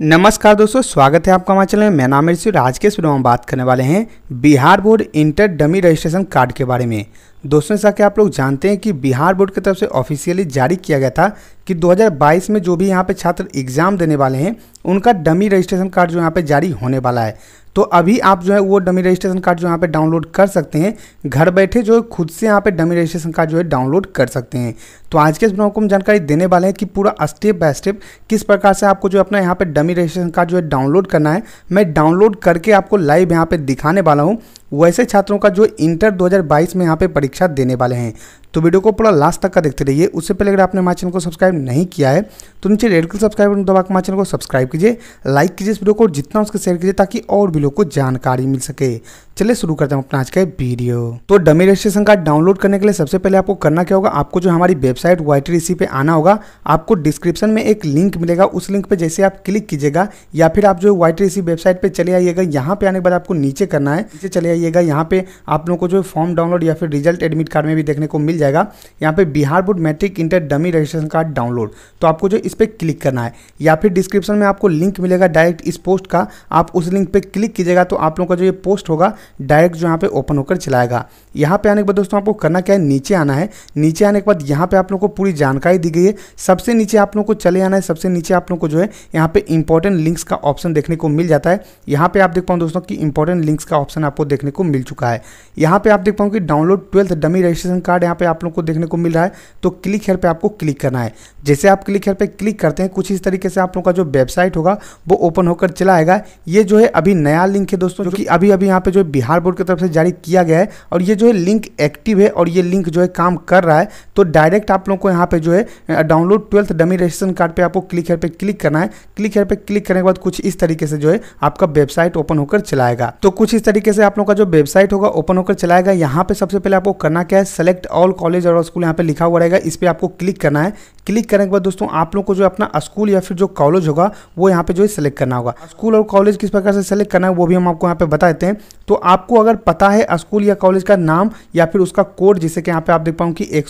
नमस्कार दोस्तों स्वागत है आपका हमारे चैनल मैं नाम ऋषि आज के वीडियो में बात करने वाले हैं Bihar board inter dummy registration card के बारे में दोस्तों जैसा कि आप लोग जानते हैं कि बिहार बोर्ड की तरफ से ऑफिशियली जारी किया गया था कि 2022 में जो भी यहाँ पे छात्र एग्जाम देने वाले हैं उनका डमी रजिस्ट्रेशन कार्ड जो यहाँ पर जारी होने वाला है तो अभी आप जो है वो डमी रजिस्ट्रेशन कार्ड जो यहाँ पे डाउनलोड कर सकते हैं घर बैठे जो है खुद से यहाँ पे डमी रजिस्ट्रेशन कार्ड जो है डाउनलोड कर सकते हैं तो आज के इस ब्लॉग को हम जानकारी देने वाले हैं कि पूरा स्टेप बाय स्टेप किस प्रकार से आपको जो अपना यहाँ पे डमी रजिस्ट्रेशन कार्ड जो है डाउनलोड करना है मैं डाउनलोड करके आपको लाइव यहाँ पे दिखाने वाला हूँ वैसे छात्रों का जो इंटर 2022 में यहाँ पे परीक्षा देने वाले हैं तो वीडियो को पूरा लास्ट तक का देखते रहिए उससे पहले अगर आपने हमारे चैनल को सब्सक्राइब नहीं किया है तो नीचे रेड कलर सब्सक्राइब बटन दबाकर हमारे चैनल को सब्सक्राइब कीजिए लाइक कीजिए इस वीडियो को जितना उसके शेयर कीजिए ताकि और भी लोग को जानकारी मिल सके चलिए शुरू करते हैं अपना आज का वीडियो तो डमी रजिस्ट्रेशन कार्ड डाउनलोड करने के लिए सबसे पहले आपको करना क्या होगा आपको जो हमारी वेबसाइट वाई पे आना होगा आपको डिस्क्रिप्शन में एक लिंक मिलेगा उस लिंक पे जैसे आप क्लिक कीजिएगा या फिर आप जो वाई वेबसाइट पे चले आइएगा यहाँ पे आने के बाद आपको नीचे करना है नीचे चले आइएगा यहाँ पे आप लोग को जो फॉर्म डाउनलोड या फिर रिजल्ट एडमिट कार्ड में भी देखने को मिल जाएगा यहाँ पे Bihar board matric inter dummy registration card download तो आपको जो इस पर क्लिक करना है या फिर डिस्क्रिप्शन में आपको लिंक मिलेगा डायरेक्ट इस पोस्ट का आप उस लिंक पर क्लिक कीजिएगा तो आप लोग का जो ये पोस्ट होगा डायरेक्ट जो यहाँ पे ओपन होकर चलाएगा यहाँ पे आने के बाद दोस्तों आपको करना क्या है नीचे आना है नीचे आने के बाद यहाँ पे आप लोगों को पूरी जानकारी दी गई है सबसे नीचे आप लोगों को चले आना है सबसे नीचे आप लोगों को जो है यहाँ पे इंपॉर्टेंट लिंक्स का ऑप्शन देखने को मिल जाता है यहाँ पे आप देख पाऊँ दोस्तों की इंपॉर्टेंट लिंक्स का ऑप्शन आपको देखने को मिल चुका है यहाँ पे आप देख पाऊँ कि download twelfth dummy registration card यहाँ पे आप लोग को देखने को मिल रहा है तो क्लिक हेयर पर आपको क्लिक करना है जैसे आप क्लिक हेयर पर क्लिक करते हैं कुछ इस तरीके से आप लोगों का जो वेबसाइट होगा वो ओपन होकर चला आएगा ये जो है अभी नया लिंक है दोस्तों जो कि अभी अभी यहाँ पे जो है बिहार बोर्ड की तरफ से जारी किया गया है और ये जो है लिंक एक्टिव है और ये लिंक जो है काम कर रहा है तो डायरेक्ट आप लोग को यहाँ पे जो है download twelfth dummy registration card पे आपको क्लिक हेयर पे क्लिक करना है क्लिक हेयर पे क्लिक करने के बाद कुछ इस तरीके से जो है आपका वेबसाइट ओपन होकर चलाएगा तो कुछ इस तरीके से आप लोग का जो वेबसाइट होगा ओपन होकर चलाएगा यहाँ पे सबसे पहले आपको करना क्या है सेलेक्ट ऑल कॉलेज और स्कूल यहाँ पे लिखा हुआ रहेगा इस पर आपको क्लिक करना है क्लिक करने के बाद दोस्तों आप लोग को जो अपना स्कूल या फिर जो कॉलेज होगा वो यहाँ पे जो है सेलेक्ट करना होगा स्कूल और कॉलेज किस प्रकार से सेलेक्ट करना है वो भी हम आपको यहाँ पे बता देते हैं तो आपको अगर पता है स्कूल या कॉलेज का नाम या फिर उसका कोड जैसे कि यहाँ पे आप देख पाऊँ कि एक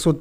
सौ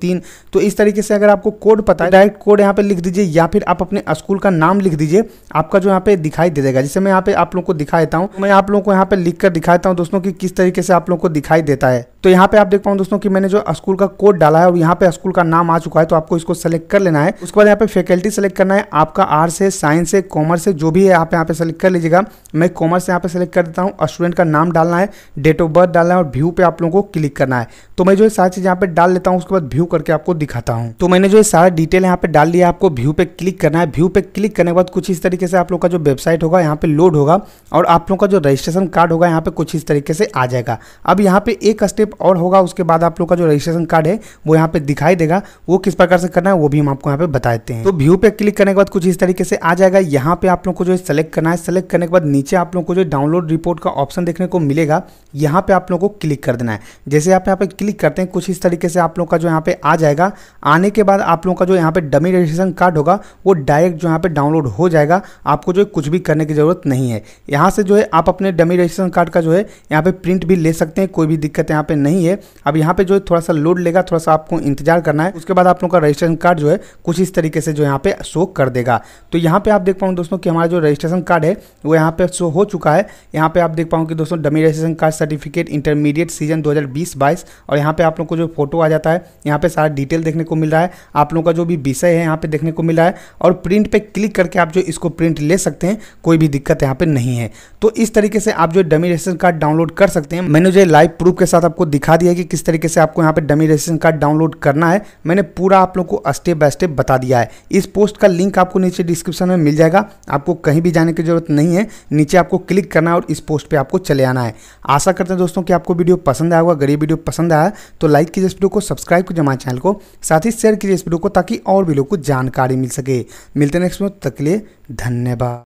तो इस तरीके से अगर आपको कोड पता है डायरेक्ट कोड यहाँ पे लिख दीजिए या फिर आप अपने स्कूल का नाम लिख दीजिए आपका जो यहाँ पे दिखाई दे देगा जैसे मैं यहाँ पे आप लोग को दिखा देता हूँ तो मैं आप लोग को यहाँ पे लिख कर दिखाता हूँ दोस्तों की किस तरीके से आप लोग को दिखाई देता है तो यहाँ पे आप देख पाऊँ दोस्तों की मैंने जो स्कूल का कोड डाला है और यहाँ पे स्कूल का नाम आ चुका चुका है तो आपको इसको सेलेक्ट कर लेना है उसके बाद यहाँ पे फैकल्टी सेलेक्ट करना है आपका आर्ट्स है साइंस है कॉमर्स है जो भी है आप यहाँ पे सेलेक्ट कर लीजिएगा मैं कॉमर्स यहाँ पे सेलेक्ट कर देता हूँ स्टूडेंट का नाम डालना है डेट ऑफ बर्थ डालना है और व्यू पे आप लोगों को क्लिक करना है तो मैं जो है सारी चीज़ यहाँ पे डाल लेता हूँ उसके बाद व्यू करके आपको दिखाता हूँ तो मैंने जो है सारा डिटेल यहाँ पे डाल लिया आपको व्यू पे क्लिक करना है व्यू पे क्लिक करने के बाद कुछ इस तरीके से आप लोग का जो वेबसाइट होगा यहाँ पे लोड होगा और आप लोग का जो रजिस्ट्रेशन कार्ड होगा यहाँ पे कुछ इस तरीके से आ जाएगा अब यहाँ पे एक स्टेप और होगा उसके बाद आप लोग का जो रजिस्ट्रेशन कार्ड है वो यहाँ पे दिखाई देगा वो किस प्रकार से करना है वो भी हम आपको यहाँ पे बता देते हैं तो व्यू पे क्लिक करने के बाद कुछ इस तरीके से आ जाएगा यहाँ पे आप लोग को जो है सेलेक्ट करना है सेलेक्ट करने के बाद नीचे आप लोग को जो डाउनलोड रिपोर्ट का ऑप्शन देखने को मिलेगा यहाँ पे आप लोग को क्लिक कर देना है जैसे आप यहाँ पे क्लिक करते हैं कुछ इस तरीके से आप लोग का जो यहाँ पे आ जाएगा आने के बाद आप लोग का जो यहाँ पे डमी रजिस्ट्रेशन कार्ड होगा वो डायरेक्ट जो यहाँ पे डाउनलोड हो जाएगा आपको जो कुछ भी करने की जरूरत नहीं है यहाँ से जो है आप अपने डमी रजिस्ट्रेशन कार्ड का जो है यहाँ पे प्रिंट भी ले सकते हैं कोई भी दिक्कत यहाँ पे नहीं है अब यहाँ पे जो है थोड़ा सा लोड लेगा थोड़ा सा आपको इंतजार करना है उसके बाद बाद आप लोग का रजिस्ट्रेशन कार्ड जो है कुछ इस तरीके से जो यहाँ पे शो कर देगा तो यहाँ पे आप देख पाऊँ दोस्तों कि हमारा जो रजिस्ट्रेशन कार्ड है वो यहाँ पे शो हो चुका है यहाँ पे आप देख पाऊँ कि दोस्तों dummy registration card certificate intermediate season दो हज़ार और यहाँ पे आप लोग को जो फोटो आ जाता है यहाँ पे सारा डिटेल देखने को मिल रहा है आप लोगों का जो भी विषय है यहाँ पे देखने को मिल रहा है और प्रिंट पर क्लिक करके आप जो इसको प्रिंट ले सकते हैं कोई भी दिक्कत यहाँ पर नहीं है तो इस तरीके से आप जो डमी रजिस्ट्रेशन कार्ड डाउनलोड कर सकते हैं मैंने जो लाइव प्रूफ के साथ आपको दिखा दिया कि किस तरीके से आपको यहाँ पे डमी रजिस्ट्रेशन कार्ड डाउनलोड करना है मैंने पूरा आप लोग को स्टेप बाय स्टेप बता दिया है इस पोस्ट का लिंक आपको नीचे डिस्क्रिप्शन में मिल जाएगा आपको कहीं भी जाने की जरूरत नहीं है नीचे आपको क्लिक करना है और इस पोस्ट पर आपको चले आना है आशा करते हैं दोस्तों कि आपको वीडियो पसंद आया होगा अगर ये वीडियो पसंद आया तो लाइक कीजिए इस वीडियो को सब्सक्राइब कीजिए हमारे चैनल को साथ ही शेयर कीजिए इस वीडियो को ताकि और भी लोग को जानकारी मिल सके मिलते हैं नेक्स्ट वीडियो तक के लिए धन्यवाद